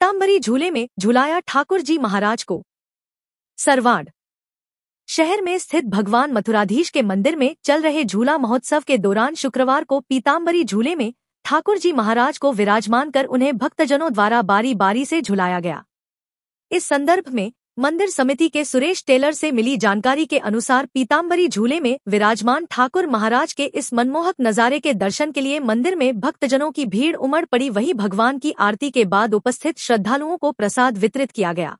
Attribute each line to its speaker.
Speaker 1: पीताम्बरी झूले में झुलाया ठाकुर जी महाराज को सरवाड़ शहर में स्थित भगवान मथुराधीश के मंदिर में चल रहे झूला महोत्सव के दौरान शुक्रवार को पीताम्बरी झूले में ठाकुर जी महाराज को विराजमान कर उन्हें भक्तजनों द्वारा बारी बारी से झुलाया गया इस संदर्भ में मंदिर समिति के सुरेश टेलर से मिली जानकारी के अनुसार पीताम्बरी झूले में विराजमान ठाकुर महाराज के इस मनमोहक नजारे के दर्शन के लिए मंदिर में भक्तजनों की भीड़ उमड़ पड़ी वहीं भगवान की आरती के बाद उपस्थित श्रद्धालुओं को प्रसाद वितरित किया गया